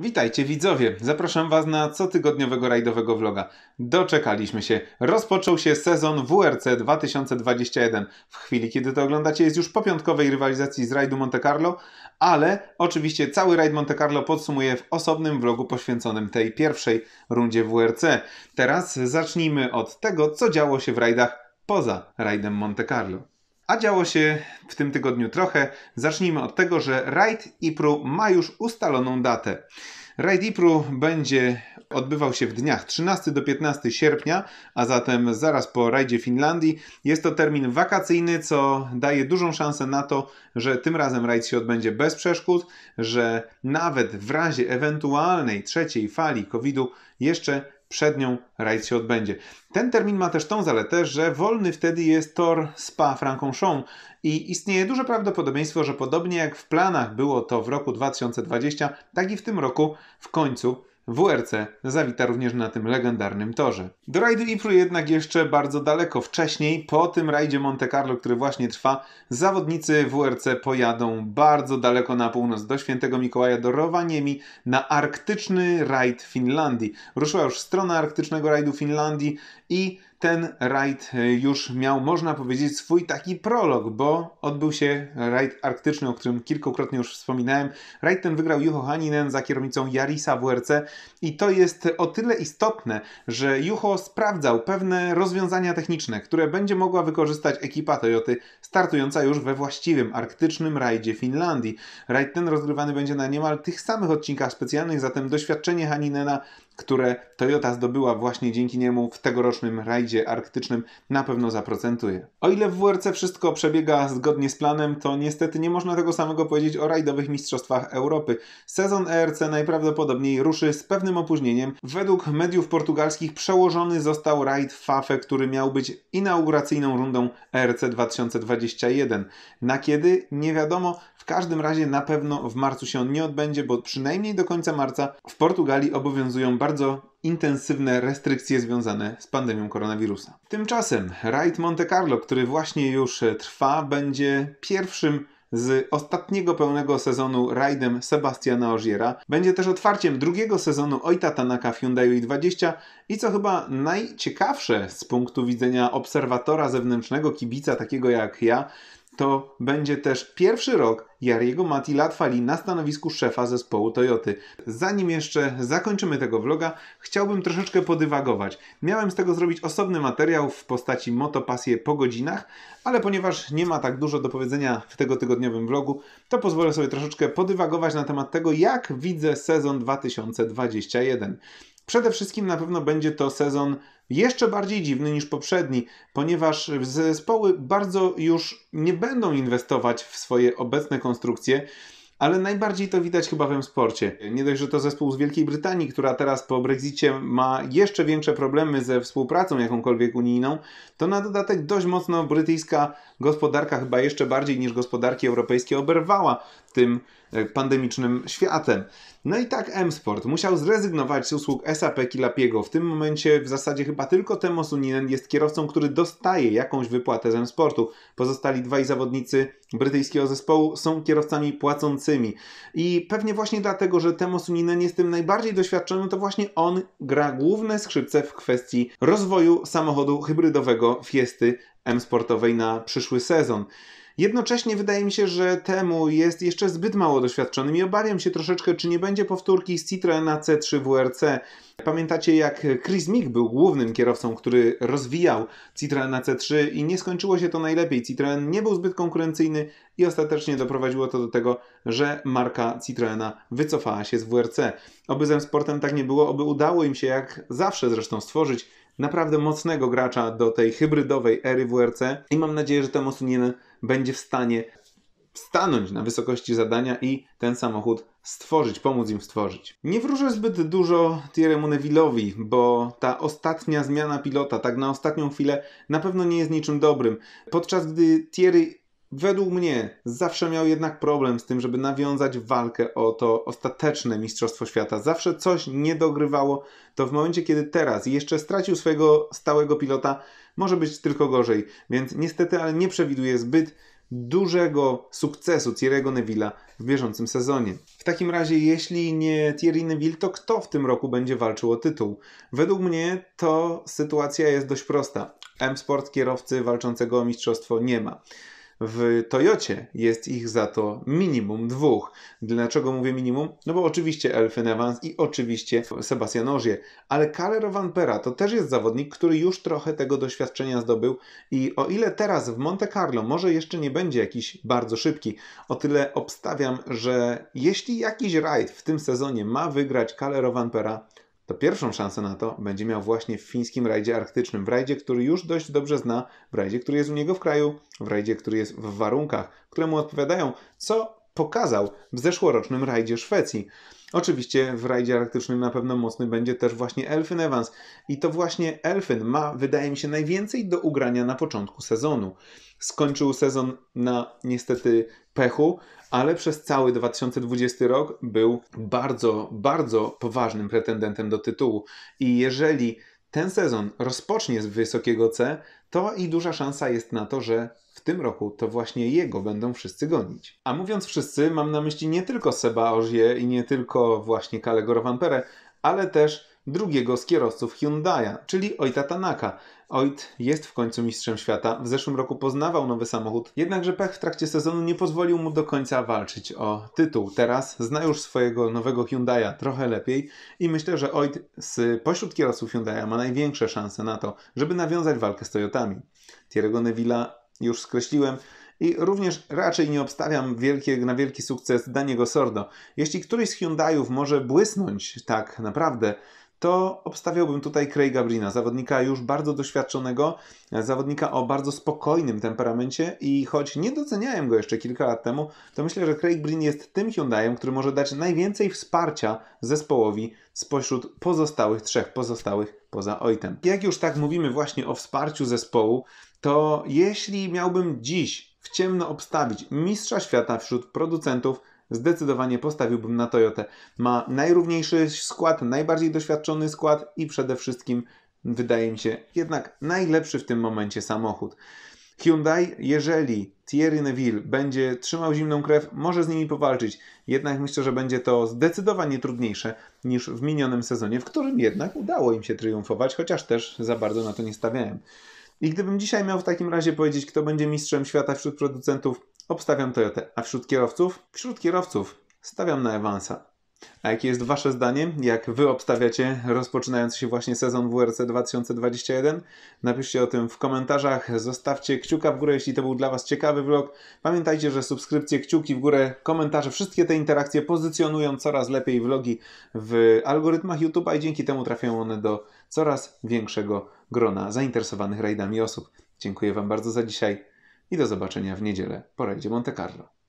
Witajcie widzowie, zapraszam Was na cotygodniowego rajdowego vloga. Doczekaliśmy się. Rozpoczął się sezon WRC 2021. W chwili, kiedy to oglądacie, jest już po piątkowej rywalizacji z rajdu Monte Carlo, ale oczywiście cały rajd Monte Carlo podsumuję w osobnym vlogu poświęconym tej pierwszej rundzie WRC. Teraz zacznijmy od tego, co działo się w rajdach poza rajdem Monte Carlo. A działo się w tym tygodniu trochę. Zacznijmy od tego, że Ride IPRU ma już ustaloną datę. Ride IPRU będzie odbywał się w dniach 13 do 15 sierpnia, a zatem zaraz po rajdzie Finlandii. Jest to termin wakacyjny, co daje dużą szansę na to, że tym razem rajd się odbędzie bez przeszkód, że nawet w razie ewentualnej trzeciej fali COVID-u jeszcze przed nią rajd się odbędzie. Ten termin ma też tą zaletę, że wolny wtedy jest tor Spa-Francorchamps i istnieje duże prawdopodobieństwo, że podobnie jak w planach było to w roku 2020, tak i w tym roku w końcu WRC zawita również na tym legendarnym torze. Do rajdu Ipru jednak jeszcze bardzo daleko wcześniej, po tym rajdzie Monte Carlo, który właśnie trwa, zawodnicy WRC pojadą bardzo daleko na północ, do Świętego Mikołaja, do Rovaniemi, na arktyczny rajd Finlandii. Ruszyła już strona arktycznego rajdu Finlandii i ten rajd e, już miał, można powiedzieć, swój taki prolog, bo odbył się rajd arktyczny, o którym kilkukrotnie już wspominałem. Rajd ten wygrał Juho Haninen za kierownicą Jarisa WRC i to jest o tyle istotne, że Juho sprawdzał pewne rozwiązania techniczne, które będzie mogła wykorzystać ekipa Toyoty startująca już we właściwym arktycznym rajdzie Finlandii. Rajd ten rozgrywany będzie na niemal tych samych odcinkach specjalnych, zatem doświadczenie Haninena które Toyota zdobyła właśnie dzięki niemu w tegorocznym rajdzie arktycznym, na pewno zaprocentuje. O ile w WRC wszystko przebiega zgodnie z planem, to niestety nie można tego samego powiedzieć o rajdowych mistrzostwach Europy. Sezon ERC najprawdopodobniej ruszy z pewnym opóźnieniem. Według mediów portugalskich przełożony został rajd Fafe, który miał być inauguracyjną rundą ERC 2021. Na kiedy? Nie wiadomo każdym razie na pewno w marcu się on nie odbędzie, bo przynajmniej do końca marca w Portugalii obowiązują bardzo intensywne restrykcje związane z pandemią koronawirusa. Tymczasem rajd Monte Carlo, który właśnie już trwa, będzie pierwszym z ostatniego pełnego sezonu rajdem Sebastiana Ogiera. Będzie też otwarciem drugiego sezonu Ojta Tanaka w Hyundai i20 i co chyba najciekawsze z punktu widzenia obserwatora zewnętrznego, kibica takiego jak ja, to będzie też pierwszy rok Jariego Mati Latwali na stanowisku szefa zespołu Toyoty. Zanim jeszcze zakończymy tego vloga, chciałbym troszeczkę podywagować. Miałem z tego zrobić osobny materiał w postaci motopasje po godzinach, ale ponieważ nie ma tak dużo do powiedzenia w tego tygodniowym vlogu, to pozwolę sobie troszeczkę podywagować na temat tego, jak widzę sezon 2021. Przede wszystkim na pewno będzie to sezon jeszcze bardziej dziwny niż poprzedni, ponieważ zespoły bardzo już nie będą inwestować w swoje obecne konstrukcje. Ale najbardziej to widać chyba w sporcie. Nie dość, że to zespół z Wielkiej Brytanii, która teraz po Brexicie ma jeszcze większe problemy ze współpracą jakąkolwiek unijną, to na dodatek dość mocno brytyjska gospodarka, chyba jeszcze bardziej niż gospodarki europejskie, oberwała tym e, pandemicznym światem. No i tak M-Sport musiał zrezygnować z usług SAP Kilapiego. W tym momencie w zasadzie chyba tylko Temo Suninen jest kierowcą, który dostaje jakąś wypłatę z M-Sportu. Pozostali dwaj zawodnicy brytyjskiego zespołu są kierowcami płacącymi. I pewnie właśnie dlatego, że Temo Suninen jest tym najbardziej doświadczonym, to właśnie on gra główne skrzypce w kwestii rozwoju samochodu hybrydowego Fiesty M-Sportowej na przyszły sezon. Jednocześnie wydaje mi się, że temu jest jeszcze zbyt mało doświadczonym i obawiam się troszeczkę, czy nie będzie powtórki z Citroena C3 WRC. Pamiętacie jak Chris Mick był głównym kierowcą, który rozwijał Citroena C3 i nie skończyło się to najlepiej. Citroen nie był zbyt konkurencyjny i ostatecznie doprowadziło to do tego, że marka Citroena wycofała się z WRC. Oby ze sportem tak nie było, oby udało im się jak zawsze zresztą stworzyć naprawdę mocnego gracza do tej hybrydowej ery WRC i mam nadzieję, że temu Suninen będzie w stanie stanąć na wysokości zadania i ten samochód stworzyć, pomóc im stworzyć. Nie wróżę zbyt dużo Thierry'emu Neville'owi, bo ta ostatnia zmiana pilota, tak na ostatnią chwilę, na pewno nie jest niczym dobrym. Podczas gdy Thierry według mnie zawsze miał jednak problem z tym, żeby nawiązać walkę o to ostateczne Mistrzostwo Świata. Zawsze coś nie dogrywało. To w momencie, kiedy teraz jeszcze stracił swojego stałego pilota, może być tylko gorzej. Więc niestety, ale nie przewiduję zbyt dużego sukcesu Thierry'ego Neville'a w bieżącym sezonie. W takim razie, jeśli nie Thierry Neville, to kto w tym roku będzie walczył o tytuł? Według mnie to sytuacja jest dość prosta. M-Sport kierowcy walczącego o mistrzostwo nie ma. W Toyocie jest ich za to minimum dwóch. Dlaczego mówię minimum? No bo oczywiście Elfyn Evans i oczywiście Sebastian Ożie, ale Calero Van Pera to też jest zawodnik, który już trochę tego doświadczenia zdobył i o ile teraz w Monte Carlo może jeszcze nie będzie jakiś bardzo szybki, o tyle obstawiam, że jeśli jakiś rajd w tym sezonie ma wygrać Calero Van Pera, to pierwszą szansę na to będzie miał właśnie w fińskim rajdzie arktycznym, w rajdzie, który już dość dobrze zna, w rajdzie, który jest u niego w kraju, w rajdzie, który jest w warunkach, które mu odpowiadają, co pokazał w zeszłorocznym rajdzie Szwecji. Oczywiście w rajdzie arktycznym na pewno mocny będzie też właśnie Elfyn Evans i to właśnie Elfyn ma, wydaje mi się, najwięcej do ugrania na początku sezonu. Skończył sezon na niestety pechu, ale przez cały 2020 rok był bardzo, bardzo poważnym pretendentem do tytułu i jeżeli ten sezon rozpocznie z wysokiego C, to i duża szansa jest na to, że w tym roku to właśnie jego będą wszyscy gonić. A mówiąc wszyscy, mam na myśli nie tylko Seba Ożie i nie tylko właśnie Kalego Rowampere, ale też drugiego z kierowców Hyundai'a, czyli ojca Tanaka. Ojt jest w końcu mistrzem świata. W zeszłym roku poznawał nowy samochód, jednakże pech w trakcie sezonu nie pozwolił mu do końca walczyć o tytuł. Teraz zna już swojego nowego Hyundai'a trochę lepiej i myślę, że Ojt z pośród kierowców Hyundai'a ma największe szanse na to, żeby nawiązać walkę z Toyotami. Thierry'ego Neville'a już skreśliłem. I również raczej nie obstawiam wielkie, na wielki sukces Daniego Sordo. Jeśli któryś z Hyundaiów może błysnąć tak naprawdę, to obstawiałbym tutaj Craiga Brina, zawodnika już bardzo doświadczonego, e, zawodnika o bardzo spokojnym temperamencie i choć nie doceniałem go jeszcze kilka lat temu, to myślę, że Craig jest tym Hyundaiem, który może dać najwięcej wsparcia zespołowi spośród pozostałych trzech, pozostałych poza Ojtem. Jak już tak mówimy właśnie o wsparciu zespołu, to jeśli miałbym dziś w ciemno obstawić mistrza świata wśród producentów zdecydowanie postawiłbym na Toyotę. Ma najrówniejszy skład, najbardziej doświadczony skład i przede wszystkim, wydaje mi się, jednak najlepszy w tym momencie samochód. Hyundai, jeżeli Thierry Neville będzie trzymał zimną krew, może z nimi powalczyć. Jednak myślę, że będzie to zdecydowanie trudniejsze niż w minionym sezonie, w którym jednak udało im się triumfować, chociaż też za bardzo na to nie stawiałem. I gdybym dzisiaj miał w takim razie powiedzieć, kto będzie mistrzem świata wśród producentów Obstawiam Toyotę. A wśród kierowców? Wśród kierowców stawiam na Evansa. A jakie jest Wasze zdanie? Jak Wy obstawiacie rozpoczynający się właśnie sezon WRC 2021? Napiszcie o tym w komentarzach, zostawcie kciuka w górę, jeśli to był dla Was ciekawy vlog. Pamiętajcie, że subskrypcje, kciuki w górę, komentarze, wszystkie te interakcje pozycjonują coraz lepiej vlogi w algorytmach YouTube'a i dzięki temu trafiają one do coraz większego grona zainteresowanych rajdami osób. Dziękuję Wam bardzo za dzisiaj i do zobaczenia w niedzielę po rajdzie Monte Carlo.